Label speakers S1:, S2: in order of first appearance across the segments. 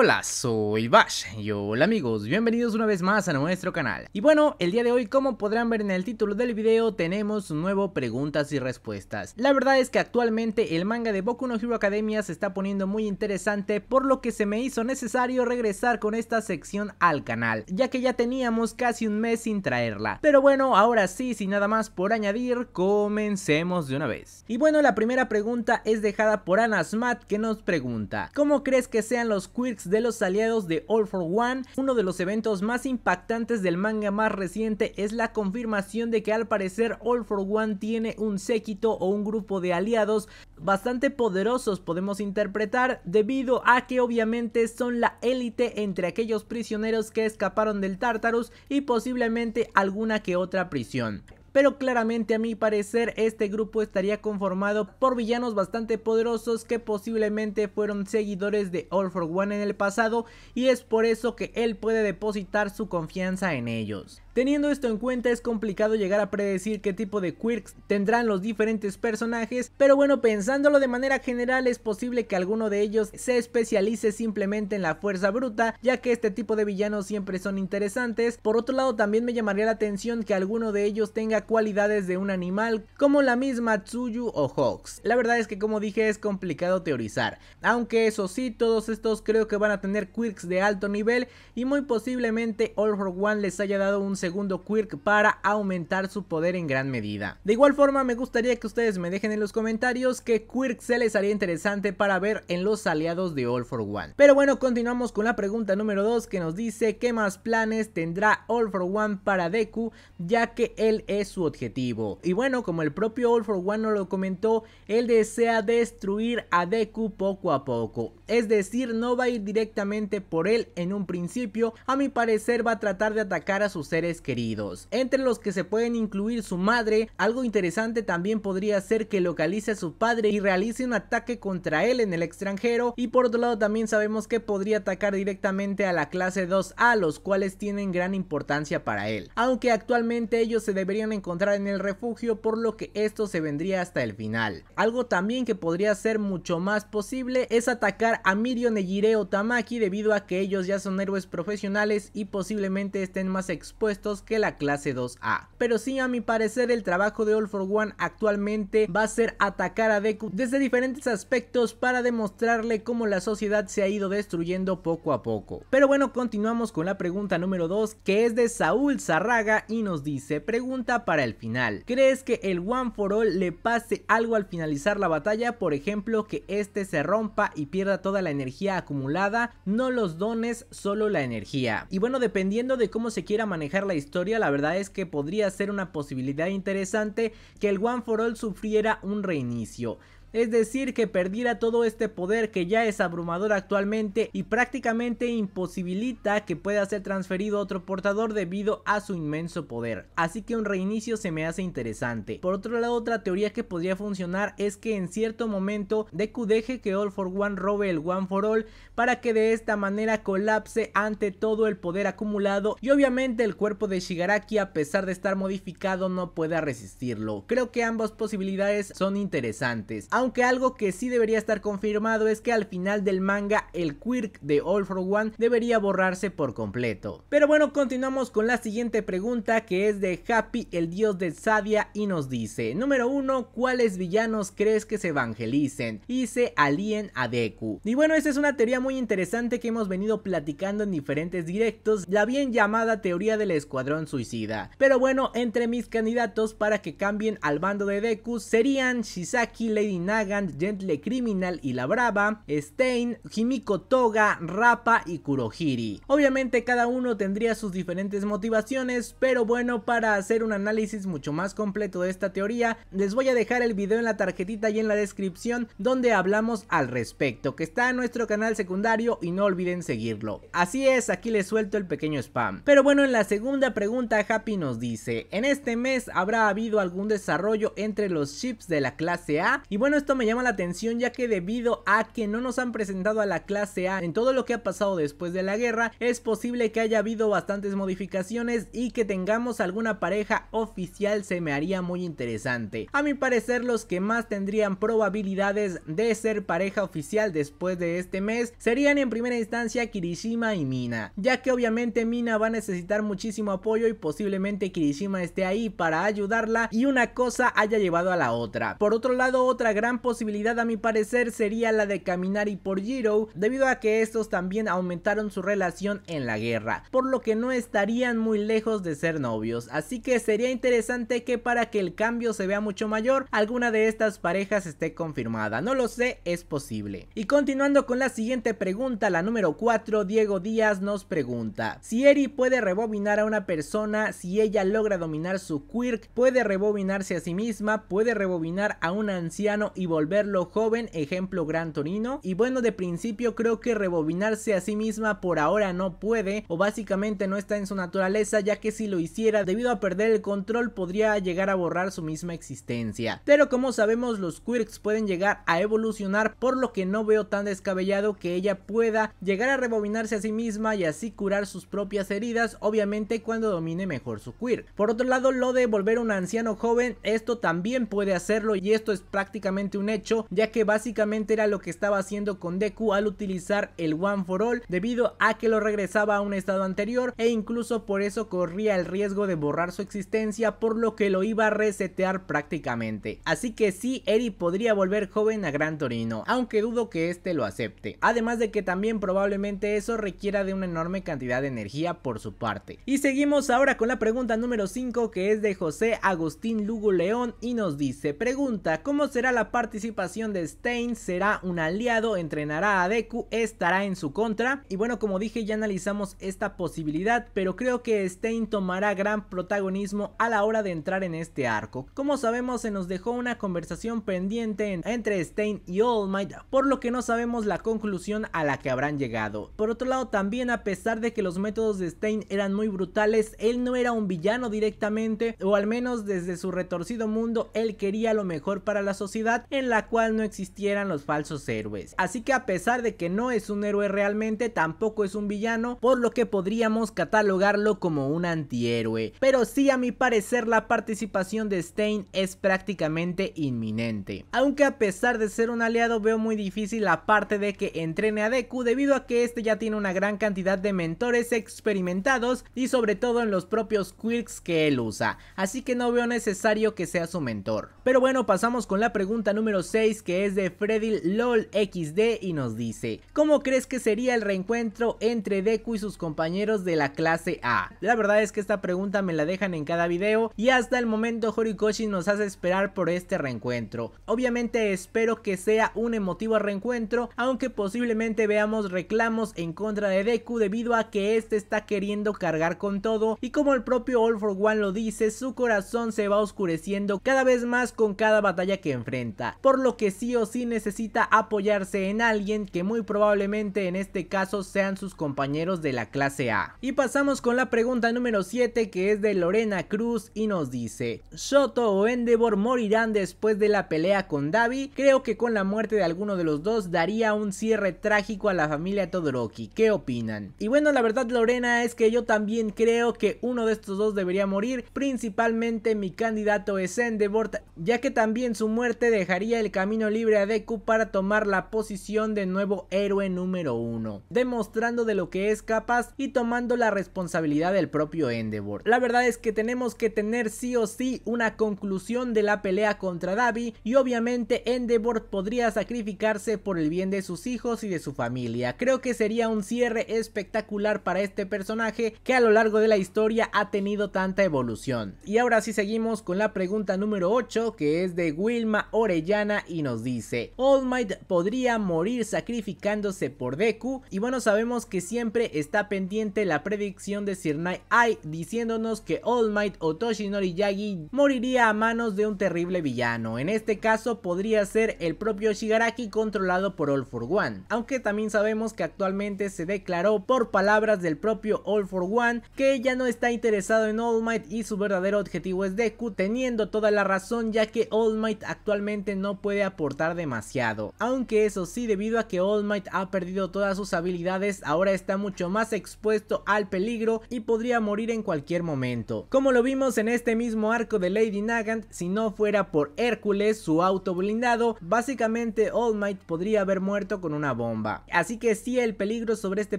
S1: Hola, soy Bash y hola amigos, bienvenidos una vez más a nuestro canal. Y bueno, el día de hoy como podrán ver en el título del video tenemos nuevo preguntas y respuestas. La verdad es que actualmente el manga de Boku no Hero Academia se está poniendo muy interesante por lo que se me hizo necesario regresar con esta sección al canal, ya que ya teníamos casi un mes sin traerla. Pero bueno, ahora sí, sin nada más por añadir, comencemos de una vez. Y bueno, la primera pregunta es dejada por Anasmat que nos pregunta, ¿cómo crees que sean los quirks de los aliados de All for One. Uno de los eventos más impactantes del manga más reciente es la confirmación de que al parecer All for One tiene un séquito o un grupo de aliados bastante poderosos podemos interpretar debido a que obviamente son la élite entre aquellos prisioneros que escaparon del Tartarus y posiblemente alguna que otra prisión pero claramente a mi parecer este grupo estaría conformado por villanos bastante poderosos que posiblemente fueron seguidores de All for One en el pasado y es por eso que él puede depositar su confianza en ellos. Teniendo esto en cuenta es complicado llegar a predecir qué tipo de quirks tendrán los diferentes personajes, pero bueno pensándolo de manera general es posible que alguno de ellos se especialice simplemente en la fuerza bruta, ya que este tipo de villanos siempre son interesantes. Por otro lado también me llamaría la atención que alguno de ellos tenga cualidades de un animal, como la misma Tsuyu o Hawks. La verdad es que como dije es complicado teorizar, aunque eso sí, todos estos creo que van a tener quirks de alto nivel y muy posiblemente All for One les haya dado un segundo segundo quirk para aumentar su poder en gran medida. De igual forma me gustaría que ustedes me dejen en los comentarios qué quirk se les haría interesante para ver en los aliados de All for One. Pero bueno, continuamos con la pregunta número 2 que nos dice qué más planes tendrá All for One para Deku ya que él es su objetivo. Y bueno, como el propio All for One nos lo comentó, él desea destruir a Deku poco a poco. Es decir, no va a ir directamente por él en un principio, a mi parecer va a tratar de atacar a sus seres queridos, entre los que se pueden incluir su madre, algo interesante también podría ser que localice a su padre y realice un ataque contra él en el extranjero y por otro lado también sabemos que podría atacar directamente a la clase 2A, los cuales tienen gran importancia para él, aunque actualmente ellos se deberían encontrar en el refugio por lo que esto se vendría hasta el final. Algo también que podría ser mucho más posible es atacar a Mirio Negireo Tamaki debido a que ellos ya son héroes profesionales y posiblemente estén más expuestos que la clase 2A. Pero sí, a mi parecer, el trabajo de All for One actualmente va a ser atacar a Deku desde diferentes aspectos para demostrarle cómo la sociedad se ha ido destruyendo poco a poco. Pero bueno, continuamos con la pregunta número 2, que es de Saúl Zarraga y nos dice, pregunta para el final, ¿crees que el One for All le pase algo al finalizar la batalla? Por ejemplo, que este se rompa y pierda toda la energía acumulada, no los dones, solo la energía. Y bueno, dependiendo de cómo se quiera manejar la historia, la verdad es que podría ser una posibilidad interesante que el One for All sufriera un reinicio. Es decir, que perdiera todo este poder que ya es abrumador actualmente y prácticamente imposibilita que pueda ser transferido a otro portador debido a su inmenso poder. Así que un reinicio se me hace interesante. Por otro lado, otra teoría que podría funcionar es que en cierto momento Deku deje que All for One robe el One for All para que de esta manera colapse ante todo el poder acumulado y obviamente el cuerpo de Shigaraki a pesar de estar modificado no pueda resistirlo. Creo que ambas posibilidades son interesantes. Aunque algo que sí debería estar confirmado es que al final del manga el quirk de All for One debería borrarse por completo. Pero bueno, continuamos con la siguiente pregunta que es de Happy, el dios de Zadia y nos dice, número 1, ¿cuáles villanos crees que se evangelicen y se alíen a Deku? Y bueno, esa es una teoría muy interesante que hemos venido platicando en diferentes directos, la bien llamada teoría del escuadrón suicida. Pero bueno, entre mis candidatos para que cambien al bando de Deku serían Shizaki, Lady Nagant, Gentle Criminal y La Brava, Stein, Himiko Toga, Rapa y Kurohiri. Obviamente cada uno tendría sus diferentes motivaciones, pero bueno, para hacer un análisis mucho más completo de esta teoría, les voy a dejar el video en la tarjetita y en la descripción donde hablamos al respecto, que está en nuestro canal secundario y no olviden seguirlo. Así es, aquí les suelto el pequeño spam. Pero bueno, en la segunda pregunta Happy nos dice, en este mes habrá habido algún desarrollo entre los chips de la clase A y bueno, esto me llama la atención ya que debido a que no nos han presentado a la clase A en todo lo que ha pasado después de la guerra, es posible que haya habido bastantes modificaciones y que tengamos alguna pareja oficial se me haría muy interesante. A mi parecer los que más tendrían probabilidades de ser pareja oficial después de este mes serían en primera instancia Kirishima y Mina, ya que obviamente Mina va a necesitar muchísimo apoyo y posiblemente Kirishima esté ahí para ayudarla y una cosa haya llevado a la otra. Por otro lado, otra gran posibilidad a mi parecer sería la de y por Jiro, debido a que estos también aumentaron su relación en la guerra, por lo que no estarían muy lejos de ser novios, así que sería interesante que para que el cambio se vea mucho mayor, alguna de estas parejas esté confirmada, no lo sé, es posible. Y continuando con la siguiente pregunta, la número 4, Diego Díaz nos pregunta, si Eri puede rebobinar a una persona, si ella logra dominar su quirk, puede rebobinarse a sí misma, puede rebobinar a un anciano y volverlo joven, ejemplo Gran Torino. Y bueno, de principio creo que rebobinarse a sí misma por ahora no puede o básicamente no está en su naturaleza ya que si lo hiciera debido a perder el control podría llegar a borrar su misma existencia. Pero como sabemos los quirks pueden llegar a evolucionar por lo que no veo tan descabellado que ella pueda llegar a rebobinarse a sí misma y así curar sus propias heridas obviamente cuando domine mejor su quirk. Por otro lado lo de volver un anciano joven esto también puede hacerlo y esto es prácticamente un hecho, ya que básicamente era lo que estaba haciendo con Deku al utilizar el One for All, debido a que lo regresaba a un estado anterior e incluso por eso corría el riesgo de borrar su existencia, por lo que lo iba a resetear prácticamente. Así que sí, Eri podría volver joven a Gran Torino, aunque dudo que este lo acepte. Además de que también probablemente eso requiera de una enorme cantidad de energía por su parte. Y seguimos ahora con la pregunta número 5 que es de José Agustín Lugo León y nos dice, pregunta, ¿cómo será la parte participación de Stein será un aliado, entrenará a Deku, estará en su contra. Y bueno, como dije, ya analizamos esta posibilidad, pero creo que Stein tomará gran protagonismo a la hora de entrar en este arco. Como sabemos, se nos dejó una conversación pendiente entre Stein y All Might, por lo que no sabemos la conclusión a la que habrán llegado. Por otro lado, también a pesar de que los métodos de Stein eran muy brutales, él no era un villano directamente, o al menos desde su retorcido mundo, él quería lo mejor para la sociedad en la cual no existieran los falsos héroes. Así que a pesar de que no es un héroe realmente, tampoco es un villano, por lo que podríamos catalogarlo como un antihéroe. Pero sí, a mi parecer, la participación de Stein es prácticamente inminente. Aunque a pesar de ser un aliado, veo muy difícil la parte de que entrene a Deku debido a que este ya tiene una gran cantidad de mentores experimentados y sobre todo en los propios quirks que él usa. Así que no veo necesario que sea su mentor. Pero bueno, pasamos con la pregunta número 6 que es de Freddy LOL XD y nos dice ¿Cómo crees que sería el reencuentro entre Deku y sus compañeros de la clase A? La verdad es que esta pregunta me la dejan en cada video y hasta el momento Horikoshi nos hace esperar por este reencuentro. Obviamente espero que sea un emotivo reencuentro aunque posiblemente veamos reclamos en contra de Deku debido a que este está queriendo cargar con todo y como el propio All for One lo dice su corazón se va oscureciendo cada vez más con cada batalla que enfrenta por lo que sí o sí necesita apoyarse en alguien que muy probablemente en este caso sean sus compañeros de la clase A. Y pasamos con la pregunta número 7 que es de Lorena Cruz y nos dice, Shoto o Endeavor morirán después de la pelea con Davi, creo que con la muerte de alguno de los dos daría un cierre trágico a la familia Todoroki, ¿qué opinan? Y bueno, la verdad Lorena es que yo también creo que uno de estos dos debería morir, principalmente mi candidato es Endeavor, ya que también su muerte de dejaría el camino libre a Deku para tomar la posición de nuevo héroe número uno, demostrando de lo que es capaz y tomando la responsabilidad del propio Endeavor. La verdad es que tenemos que tener sí o sí una conclusión de la pelea contra Davi y obviamente Endeavor podría sacrificarse por el bien de sus hijos y de su familia. Creo que sería un cierre espectacular para este personaje que a lo largo de la historia ha tenido tanta evolución. Y ahora sí seguimos con la pregunta número 8 que es de Wilma Ore y nos dice, All Might podría morir sacrificándose por Deku y bueno sabemos que siempre está pendiente la predicción de Sir Night diciéndonos que All Might o Toshinori Yagi moriría a manos de un terrible villano, en este caso podría ser el propio Shigaraki controlado por All For One, aunque también sabemos que actualmente se declaró por palabras del propio All For One que ya no está interesado en All Might y su verdadero objetivo es Deku teniendo toda la razón ya que All Might actualmente no puede aportar demasiado. Aunque eso sí, debido a que All Might ha perdido todas sus habilidades, ahora está mucho más expuesto al peligro y podría morir en cualquier momento. Como lo vimos en este mismo arco de Lady Nagant, si no fuera por Hércules, su auto blindado, básicamente All Might podría haber muerto con una bomba. Así que sí, el peligro sobre este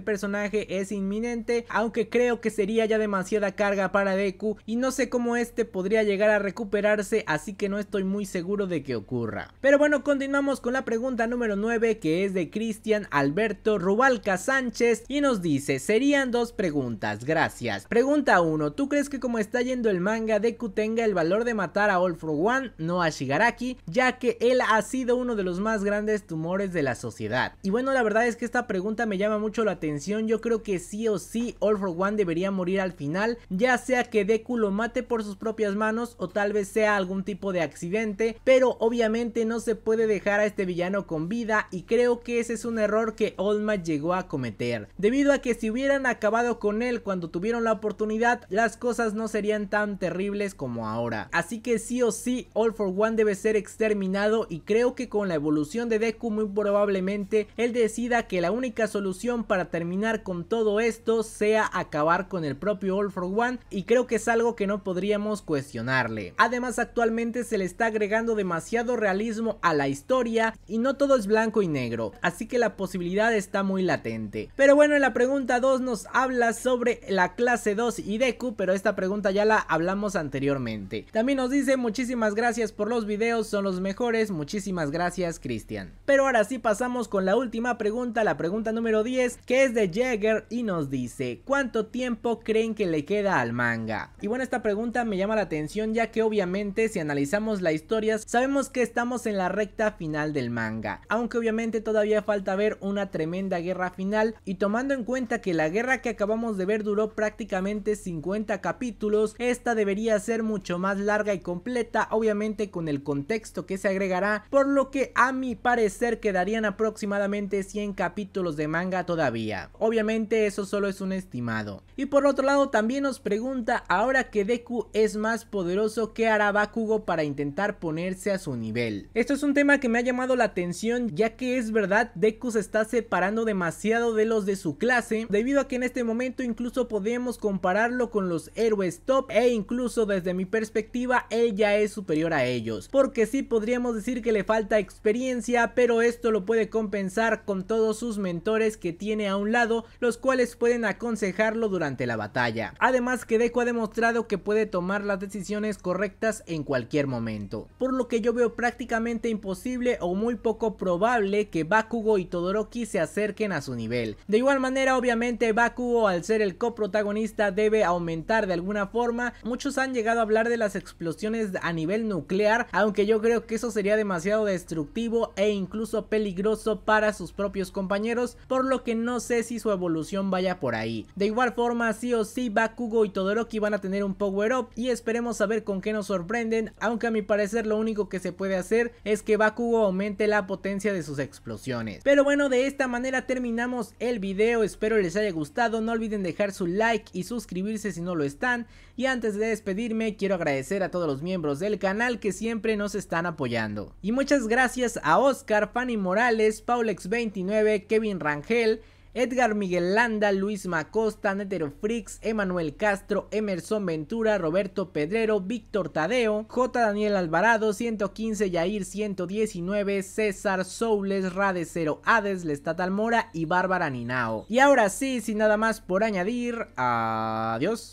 S1: personaje es inminente, aunque creo que sería ya demasiada carga para Deku y no sé cómo este podría llegar a recuperarse, así que no estoy muy seguro de que ocurra. Pero bueno, continuamos con la pregunta número 9 que es de Cristian Alberto Rubalca Sánchez y nos dice, serían dos preguntas, gracias. Pregunta 1, ¿tú crees que como está yendo el manga, Deku tenga el valor de matar a All For One, no a Shigaraki, ya que él ha sido uno de los más grandes tumores de la sociedad? Y bueno, la verdad es que esta pregunta me llama mucho la atención, yo creo que sí o sí All For One debería morir al final, ya sea que Deku lo mate por sus propias manos o tal vez sea algún tipo de accidente, pero obviamente no se puede dejar a este villano con vida y creo que ese es un error que All llegó a cometer. Debido a que si hubieran acabado con él cuando tuvieron la oportunidad, las cosas no serían tan terribles como ahora. Así que sí o sí, All for One debe ser exterminado y creo que con la evolución de Deku muy probablemente él decida que la única solución para terminar con todo esto sea acabar con el propio All for One y creo que es algo que no podríamos cuestionarle. Además actualmente se le está agregando demasiado realismo a la historia y no todo es blanco y negro, así que la posibilidad está muy latente. Pero bueno, en la pregunta 2 nos habla sobre la clase 2 y Deku, pero esta pregunta ya la hablamos anteriormente. También nos dice muchísimas gracias por los videos, son los mejores, muchísimas gracias Cristian. Pero ahora sí pasamos con la última pregunta, la pregunta número 10, que es de Jagger y nos dice, ¿cuánto tiempo creen que le queda al manga? Y bueno, esta pregunta me llama la atención ya que obviamente si analizamos la historia, sabemos que estamos en la recta final del manga, aunque obviamente todavía falta ver una tremenda guerra final y tomando en cuenta que la guerra que acabamos de ver duró prácticamente 50 capítulos, esta debería ser mucho más larga y completa, obviamente con el contexto que se agregará, por lo que a mi parecer quedarían aproximadamente 100 capítulos de manga todavía. Obviamente eso solo es un estimado. Y por otro lado también nos pregunta ahora que Deku es más poderoso que hará Bakugo para intentar ponerse a su nivel. Esto es un tema que me ha llamado la atención ya que es verdad Deku se está separando demasiado de los de su clase debido a que en este momento incluso podemos compararlo con los héroes top e incluso desde mi perspectiva ella es superior a ellos porque sí podríamos decir que le falta experiencia pero esto lo puede compensar con todos sus mentores que tiene a un lado los cuales pueden aconsejarlo durante la batalla. Además que Deku ha demostrado que puede tomar las decisiones correctas en cualquier momento por lo que yo veo prácticamente imposible o muy poco probable que Bakugo y Todoroki se acerquen a su nivel. De igual manera, obviamente, Bakugo al ser el coprotagonista debe aumentar de alguna forma. Muchos han llegado a hablar de las explosiones a nivel nuclear, aunque yo creo que eso sería demasiado destructivo e incluso peligroso para sus propios compañeros, por lo que no sé si su evolución vaya por ahí. De igual forma, sí o sí, Bakugo y Todoroki van a tener un power up y esperemos saber con qué nos sorprenden, aunque a mi parecer lo único que se puede hacer es que Bakugo aumente la potencia de sus explosiones. Pero bueno, de esta manera terminamos el video, espero les haya gustado, no olviden dejar su like y suscribirse si no lo están. Y antes de despedirme, quiero agradecer a todos los miembros del canal que siempre nos están apoyando. Y muchas gracias a Oscar, Fanny Morales, Paulex29, Kevin Rangel, Edgar Miguel Landa, Luis Macosta, Netero Frix, Emanuel Castro, Emerson Ventura, Roberto Pedrero, Víctor Tadeo, J. Daniel Alvarado, 115, Yair 119, César Soules, Rade 0 Hades, Lestatal Mora y Bárbara Ninao. Y ahora sí, sin nada más por añadir, adiós.